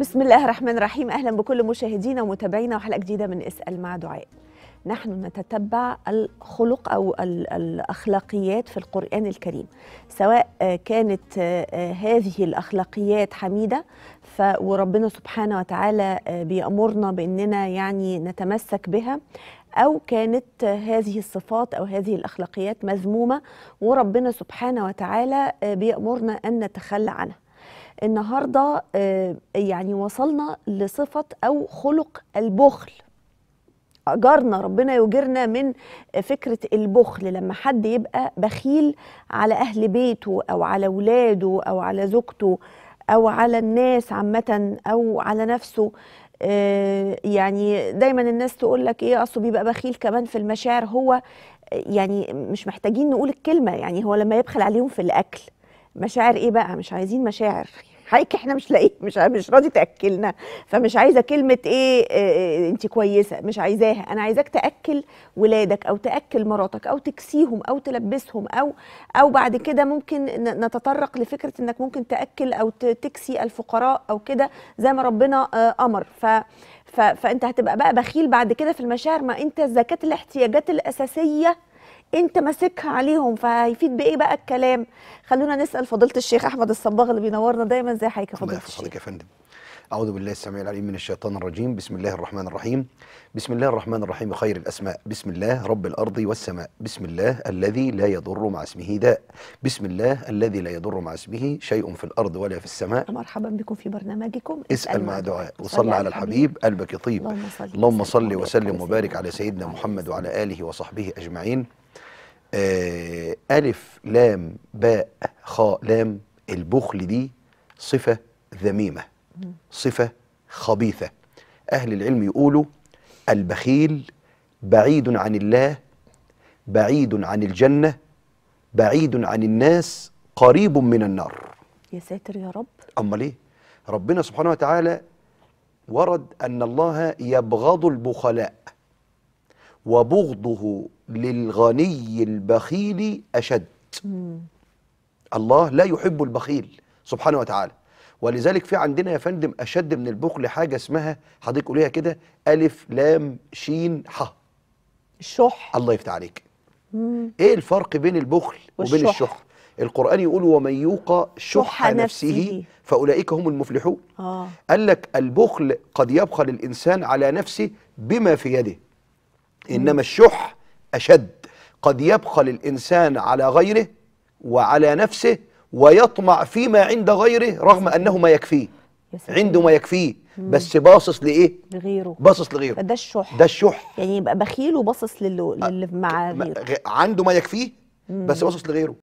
بسم الله الرحمن الرحيم اهلا بكل مشاهدينا ومتابعينا وحلقه جديده من اسال مع دعاء نحن نتتبع الخلق او الاخلاقيات في القران الكريم سواء كانت هذه الاخلاقيات حميده وربنا سبحانه وتعالى بيامرنا باننا يعني نتمسك بها أو كانت هذه الصفات أو هذه الأخلاقيات مذمومة وربنا سبحانه وتعالى بيأمرنا أن نتخلى عنها النهارده آه، يعني وصلنا لصفه او خلق البخل اجرنا ربنا يجرنا من فكره البخل لما حد يبقى بخيل على اهل بيته او على ولاده او على زوجته او على الناس عامه او على نفسه آه، يعني دايما الناس تقول لك ايه اصله بيبقى بخيل كمان في المشاعر هو آه، يعني مش محتاجين نقول الكلمه يعني هو لما يبخل عليهم في الاكل مشاعر ايه بقى مش عايزين مشاعر حقيقي احنا مش لاقيين مش مش راضي تاكلنا فمش عايزه كلمه إيه،, ايه, إيه انت كويسه مش عايزاها انا عايزاك تاكل ولادك او تاكل مراتك او تكسيهم او تلبسهم او او بعد كده ممكن نتطرق لفكره انك ممكن تاكل او تكسي الفقراء او كده زي ما ربنا آه، امر ف فانت هتبقى بقى بخيل بعد كده في المشاعر ما انت زكاه الاحتياجات الاساسيه انت ماسكها عليهم فهيفيد بايه بقى الكلام خلونا نسال فضيله الشيخ احمد الصباغ اللي بينورنا دايما زي حضرتك يا فضيله الشيخ يا فندم أعوذ بالله السميع العليم من الشيطان الرجيم بسم الله الرحمن الرحيم بسم الله الرحمن الرحيم خير الأسماء بسم الله رب الأرض والسماء بسم الله الذي لا يضر مع اسمه داء بسم الله الذي لا يضر مع اسمه شيء في الأرض ولا في السماء مرحبا بكم في برنامجكم اسأل مع دعاء وصل على الحبيب قلبك يطيب اللهم صل وسلم وبارك على سيدنا محمد وعلى آله وصحبه أجمعين آه ألف لام باء خاء لام البخل دي صفة ذميمة صفة خبيثة أهل العلم يقولوا البخيل بعيد عن الله بعيد عن الجنة بعيد عن الناس قريب من النار يا ساتر يا رب أمال إيه ربنا سبحانه وتعالى ورد أن الله يبغض البخلاء وبغضه للغني البخيل أشد الله لا يحب البخيل سبحانه وتعالى ولذلك في عندنا يا فندم أشد من البخل حاجة اسمها حضرتك قوليها كده ألف لام شين ح الشح الله يفتح عليك مم. إيه الفرق بين البخل والشح. وبين الشح القرآن يقول ومن يوقى شح نفسه, نفسه فأولئك هم المفلحون آه. قال لك البخل قد يبخل الإنسان على نفسه بما في يده إنما الشح أشد قد يبخل الإنسان على غيره وعلى نفسه ويطمع فيما عند غيره رغم أنه ما يكفيه عنده ما يكفيه بس باصص لايه لغيره باصص لغيره ده الشح ده الشح يعني يبقى بخيل وباصص للي, آه، مع غيره عنده ما يكفيه بس باصص لغيره